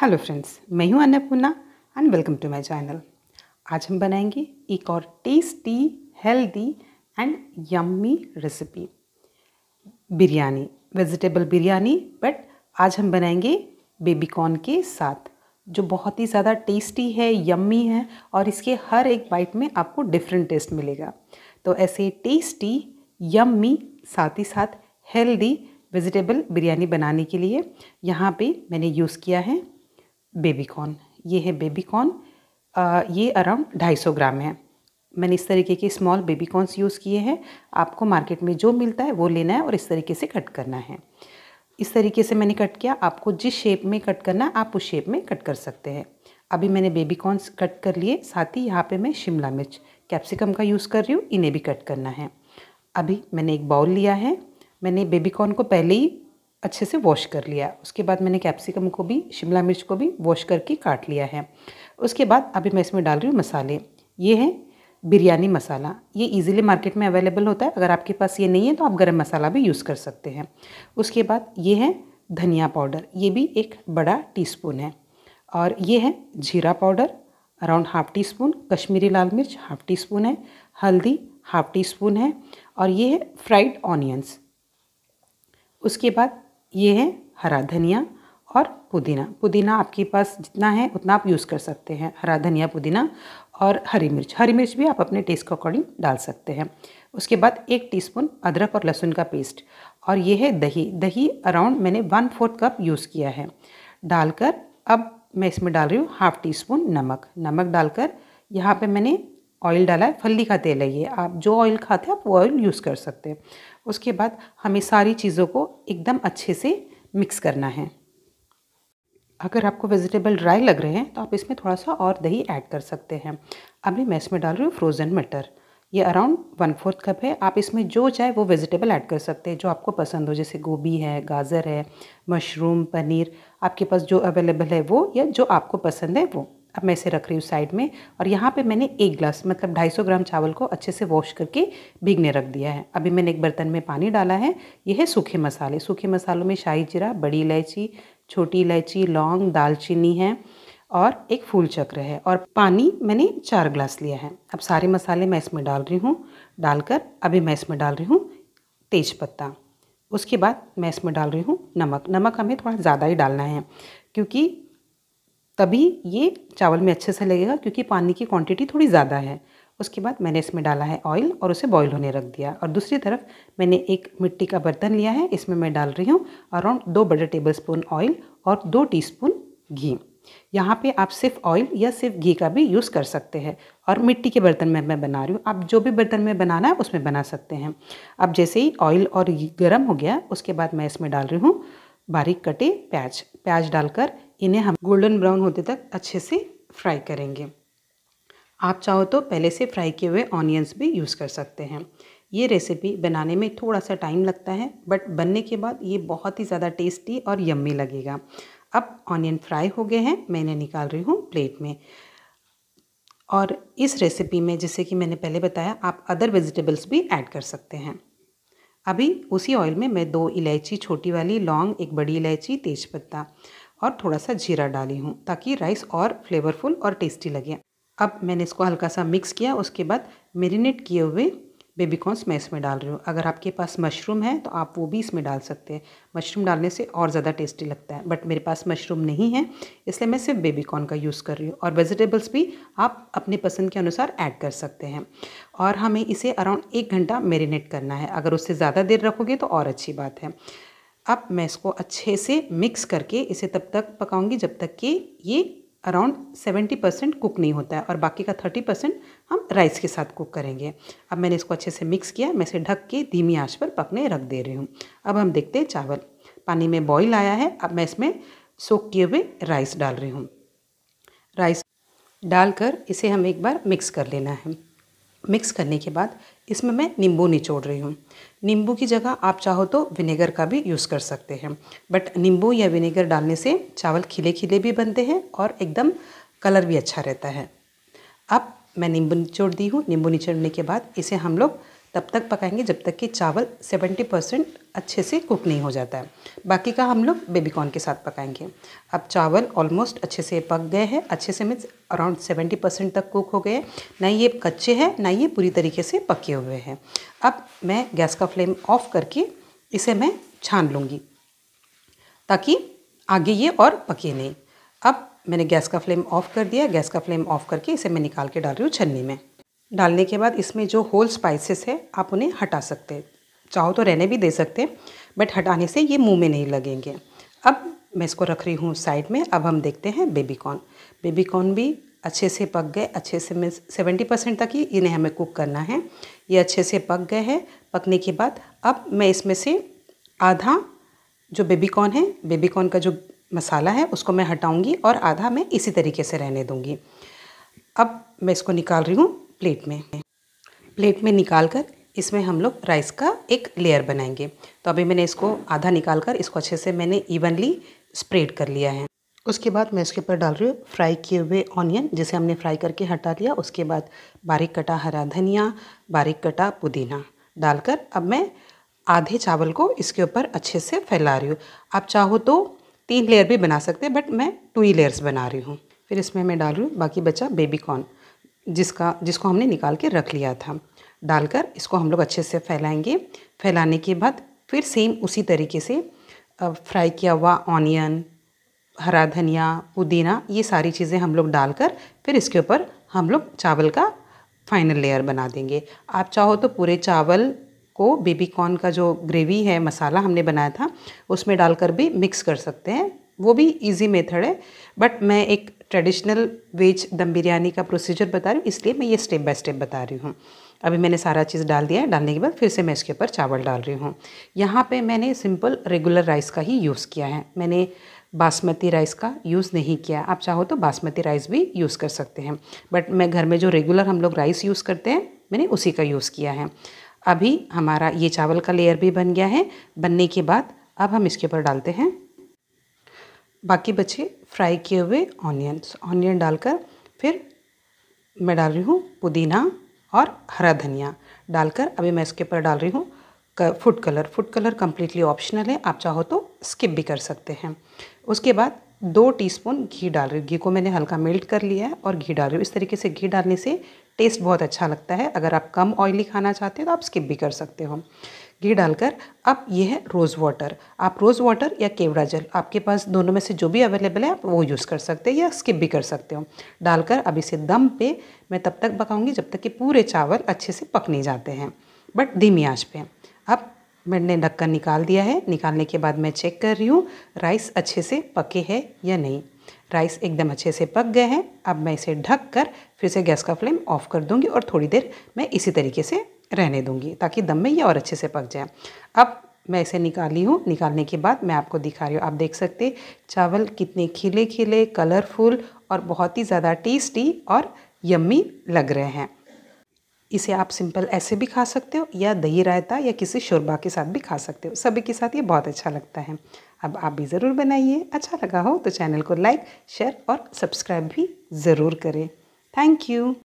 hello friends मैं हूं Annapurna and welcome to my channel आज हम बनाएंगे एक और tasty healthy and yummy recipe biryani vegetable biryani but आज हम बनाएंगे बेबी कॉर्न के साथ जो बहुत ही ज़्यादा टेस्टी है यम्मी है और इसके हर एक बाइट में आपको डिफरेंट टेस्ट मिलेगा तो ऐसे टेस्टी यम्मी साथ ही साथ हेल्दी वेजिटेबल बिरयानी बनाने के लिए यहाँ पे मैंने यूज़ किया है बेबी कॉर्न ये है बेबी कॉर्न ये अराउंड ढाई सौ ग्राम है मैंने इस तरीके के स्मॉल बेबी कॉर्नस यूज़ किए हैं आपको मार्केट में जो मिलता है वो लेना है और इस तरीके से कट करना है इस तरीके से मैंने कट किया आपको जिस शेप में कट करना है आप उस शेप में कट कर सकते हैं अभी मैंने बेबी कॉर्नस कट कर लिए साथ ही यहाँ पे मैं शिमला मिर्च कैप्सिकम का यूज़ कर रही हूँ इन्हें भी कट करना है अभी मैंने एक बाउल लिया है मैंने बेबी कॉर्न को पहले ही अच्छे से वॉश कर लिया उसके बाद मैंने कैप्सिकम को भी शिमला मिर्च को भी वॉश करके काट लिया है उसके बाद अभी मैं इसमें डाल रही हूँ मसाले ये है बिरयानी मसाला ये इजीली मार्केट में अवेलेबल होता है अगर आपके पास ये नहीं है तो आप गरम मसाला भी यूज़ कर सकते हैं उसके बाद ये है धनिया पाउडर ये भी एक बड़ा टीस्पून है और ये है जीरा powder around half teaspoon Kashmiri लाल मिर्च हाफ टी स्पून है हल्दी हाफ टी स्पून है और ये है फ्राइड ऑनियंस उसके बाद ये है हरा धनिया और पुदीना पुदीना आपके पास जितना है उतना आप यूज़ कर सकते हैं हरा धनिया पुदीना और हरी मिर्च हरी मिर्च भी आप अपने टेस्ट के अकॉर्डिंग डाल सकते हैं उसके बाद एक टीस्पून अदरक और लहसुन का पेस्ट और ये है दही दही अराउंड मैंने वन फोर्थ कप यूज़ किया है डालकर अब मैं इसमें डाल रही हूँ हाफ़ टी स्पून नमक नमक डालकर यहाँ पे मैंने ऑयल डाला है फल्ली का तेल है ये आप जो ऑयल खाते हैं आप वो ऑयल यूज़ कर सकते हैं उसके बाद हमें सारी चीज़ों को एकदम अच्छे से मिक्स करना है अगर आपको वेजिटेबल ड्राई लग रहे हैं तो आप इसमें थोड़ा सा और दही ऐड कर सकते हैं अभी मैं इसमें डाल रही हूँ फ्रोज़न मटर ये अराउंड वन फोर्थ कप है आप इसमें जो चाहे वो वेजिटेबल ऐड कर सकते हैं जो आपको पसंद हो जैसे गोभी है गाजर है मशरूम पनीर आपके पास जो अवेलेबल है वो या जो आपको पसंद है वो अब मैं इसे रख रही हूँ साइड में और यहाँ पे मैंने एक ग्लास मतलब 250 ग्राम चावल को अच्छे से वॉश करके भीगने रख दिया है अभी मैंने एक बर्तन में पानी डाला है यह है सूखे मसाले सूखे मसालों में शाही जीरा बड़ी इलायची छोटी इलायची लौंग दालचीनी है और एक फूल चक्र है और पानी मैंने चार ग्लास लिया है अब सारे मसाले मैं इसमें डाल रही हूँ डालकर अभी मैं इसमें डाल रही हूँ पत्ता उसके बाद मैं इसमें डाल रही हूँ नमक नमक हमें थोड़ा ज़्यादा ही डालना है क्योंकि तभी ये चावल में अच्छे से लगेगा क्योंकि पानी की क्वांटिटी थोड़ी ज़्यादा है उसके बाद मैंने इसमें डाला है ऑयल और उसे बॉईल होने रख दिया और दूसरी तरफ मैंने एक मिट्टी का बर्तन लिया है इसमें मैं डाल रही हूँ अराउंड दो बड़े टेबल स्पून ऑयल और दो टीस्पून घी यहाँ पे आप सिर्फ ऑयल या सिर्फ घी का भी यूज़ कर सकते हैं और मिट्टी के बर्तन में मैं बना रही हूँ आप जो भी बर्तन में बनाना है उसमें बना सकते हैं अब जैसे ही ऑयल और गर्म हो गया उसके बाद मैं इसमें डाल रही हूँ बारीक कटे प्याज प्याज डालकर इन्हें हम गोल्डन ब्राउन होते तक अच्छे से फ्राई करेंगे आप चाहो तो पहले से फ्राई किए हुए ऑनियंस भी यूज़ कर सकते हैं ये रेसिपी बनाने में थोड़ा सा टाइम लगता है बट बनने के बाद ये बहुत ही ज़्यादा टेस्टी और यम्मी लगेगा अब ऑनियन फ्राई हो गए हैं मैं इन्हें निकाल रही हूँ प्लेट में और इस रेसिपी में जैसे कि मैंने पहले बताया आप अदर वेजिटेबल्स भी ऐड कर सकते हैं अभी उसी ऑयल में मैं दो इलायची छोटी वाली लौंग एक बड़ी इलायची तेज़पत्ता और थोड़ा सा जीरा डाली हूँ ताकि राइस और फ्लेवरफुल और टेस्टी लगे अब मैंने इसको हल्का सा मिक्स किया उसके बाद मेरीनेट किए हुए बेबीकॉर्न्स मैं इसमें डाल रही हूँ अगर आपके पास मशरूम है तो आप वो भी इसमें डाल सकते हैं मशरूम डालने से और ज़्यादा टेस्टी लगता है बट मेरे पास मशरूम नहीं है इसलिए मैं सिर्फ बेबीकॉर्न का यूज़ कर रही हूँ और वेजिटेबल्स भी आप अपने पसंद के अनुसार ऐड कर सकते हैं और हमें इसे अराउंड एक घंटा मेरीनेट करना है अगर उससे ज़्यादा देर रखोगे तो और अच्छी बात है अब मैं इसको अच्छे से मिक्स करके इसे तब तक पकाऊंगी जब तक कि ये अराउंड सेवेंटी परसेंट कुक नहीं होता है और बाकी का थर्टी परसेंट हम राइस के साथ कुक करेंगे अब मैंने इसको अच्छे से मिक्स किया मैं इसे ढक के धीमी आंच पर पकने रख दे रही हूँ अब हम देखते हैं चावल पानी में बॉईल आया है अब मैं इसमें सोख किए हुए राइस डाल रही हूँ राइस डालकर इसे हम एक बार मिक्स कर लेना है मिक्स करने के बाद इसमें मैं नींबू निचोड़ रही हूँ नींबू की जगह आप चाहो तो विनेगर का भी यूज़ कर सकते हैं बट नींबू या विनेगर डालने से चावल खिले खिले भी बनते हैं और एकदम कलर भी अच्छा रहता है अब मैं नींबू निचोड़ दी हूँ नींबू निचोड़ने के बाद इसे हम लोग तब तक पकाएंगे जब तक कि चावल 70 परसेंट अच्छे से कुक नहीं हो जाता है बाकी का हम लोग बेबी कॉर्न के साथ पकाएंगे अब चावल ऑलमोस्ट अच्छे से पक गए हैं अच्छे से मीन्स अराउंड 70 परसेंट तक कुक हो गए ना ये कच्चे हैं ना ये पूरी तरीके से पके हुए हैं अब मैं गैस का फ्लेम ऑफ करके इसे मैं छान लूँगी ताकि आगे ये और पके नहीं अब मैंने गैस का फ्लेम ऑफ कर दिया गैस का फ्लेम ऑफ करके इसे मैं निकाल के डाल रही हूँ छन्नी में डालने के बाद इसमें जो होल स्पाइसेस है आप उन्हें हटा सकते हैं चाहो तो रहने भी दे सकते हैं बट हटाने से ये मुंह में नहीं लगेंगे अब मैं इसको रख रही हूँ साइड में अब हम देखते हैं बेबी कॉर्न बेबी कॉर्न भी अच्छे से पक गए अच्छे से मैं सेवेंटी परसेंट तक ही इन्हें हमें कुक करना है ये अच्छे से पक गए हैं पकने के बाद अब मैं इसमें से आधा जो बेबी कॉर्न है बेबी कॉर्न का जो मसाला है उसको मैं हटाऊंगी और आधा मैं इसी तरीके से रहने दूंगी अब मैं इसको निकाल रही हूँ प्लेट में प्लेट में निकाल कर इसमें हम लोग राइस का एक लेयर बनाएंगे तो अभी मैंने इसको आधा निकाल कर इसको अच्छे से मैंने इवनली स्प्रेड कर लिया है उसके बाद मैं इसके ऊपर डाल रही हूँ फ्राई किए हुए ऑनियन जिसे हमने फ्राई करके हटा लिया उसके बाद बारीक कटा हरा धनिया बारीक कटा पुदीना डालकर अब मैं आधे चावल को इसके ऊपर अच्छे से फैला रही हूँ आप चाहो तो तीन लेयर भी बना सकते हैं बट मैं टू ही लेयर्स बना रही हूँ फिर इसमें मैं डाल रही हूँ बाकी बचा बेबी कॉर्न जिसका जिसको हमने निकाल के रख लिया था डालकर इसको हम लोग अच्छे से फैलाएंगे फैलाने के बाद फिर सेम उसी तरीके से फ्राई किया हुआ ऑनियन हरा धनिया पुदीना ये सारी चीज़ें हम लोग डालकर फिर इसके ऊपर हम लोग चावल का फाइनल लेयर बना देंगे आप चाहो तो पूरे चावल को बेबी कॉर्न का जो ग्रेवी है मसाला हमने बनाया था उसमें डालकर भी मिक्स कर सकते हैं वो भी इजी मेथड है बट मैं एक ट्रेडिशनल वेज दम बिरयानी का प्रोसीजर बता रही हूँ इसलिए मैं ये स्टेप बाय स्टेप बता रही हूँ अभी मैंने सारा चीज़ डाल दिया है डालने के बाद फिर से मैं इसके ऊपर चावल डाल रही हूँ यहाँ पे मैंने सिंपल रेगुलर राइस का ही यूज़ किया है मैंने बासमती राइस का यूज़ नहीं किया आप चाहो तो बासमती राइस भी यूज़ कर सकते हैं बट मैं घर में जो रेगुलर हम लोग राइस यूज़ करते हैं मैंने उसी का यूज़ किया है अभी हमारा ये चावल का लेयर भी बन गया है बनने के बाद अब हम इसके ऊपर डालते हैं बाकी बचे फ्राई किए हुए ऑनियंस ऑनियन डालकर फिर मैं डाल रही हूँ पुदीना और हरा धनिया डालकर अभी मैं इसके ऊपर डाल रही हूँ food colour food colour completely optional है आप चाहो तो स्किप भी कर सकते हैं उसके बाद दो टीस्पून घी डाल रही हूँ घी को मैंने हल्का मेल्ट कर लिया है और घी डाल रही हूँ इस तरीके से घी डालने से टेस्ट बहुत अच्छा लगता है अगर आप कम ऑयली खाना चाहते हो तो आप स्किप भी कर सकते हो घी डालकर अब ये है रोज़ वाटर आप रोज़ वाटर या केवड़ा जल आपके पास दोनों में से जो भी अवेलेबल है आप वो यूज़ कर सकते हैं या स्किप भी कर सकते हो डालकर अब इसे दम पे मैं तब तक पकाऊंगी जब तक कि पूरे चावल अच्छे से पक नहीं जाते हैं बट धीमी आँच पर अब मैंने ढक्कन निकाल दिया है निकालने के बाद मैं चेक कर रही हूँ राइस अच्छे से पके है या नहीं राइस एकदम अच्छे से पक गए हैं अब मैं इसे ढक कर फिर से गैस का फ्लेम ऑफ कर दूंगी और थोड़ी देर मैं इसी तरीके से रहने दूंगी ताकि दम में ये और अच्छे से पक जाए अब मैं इसे निकाली हूँ निकालने के बाद मैं आपको दिखा रही हूँ आप देख सकते चावल कितने खिले खिले कलरफुल और बहुत ही ज़्यादा टेस्टी और यम्मी लग रहे हैं इसे आप सिंपल ऐसे भी खा सकते हो या दही रायता या किसी शोरबा के साथ भी खा सकते हो सभी के साथ ये बहुत अच्छा लगता है अब आप भी ज़रूर बनाइए अच्छा लगा हो तो चैनल को लाइक शेयर और सब्सक्राइब भी ज़रूर करें थैंक यू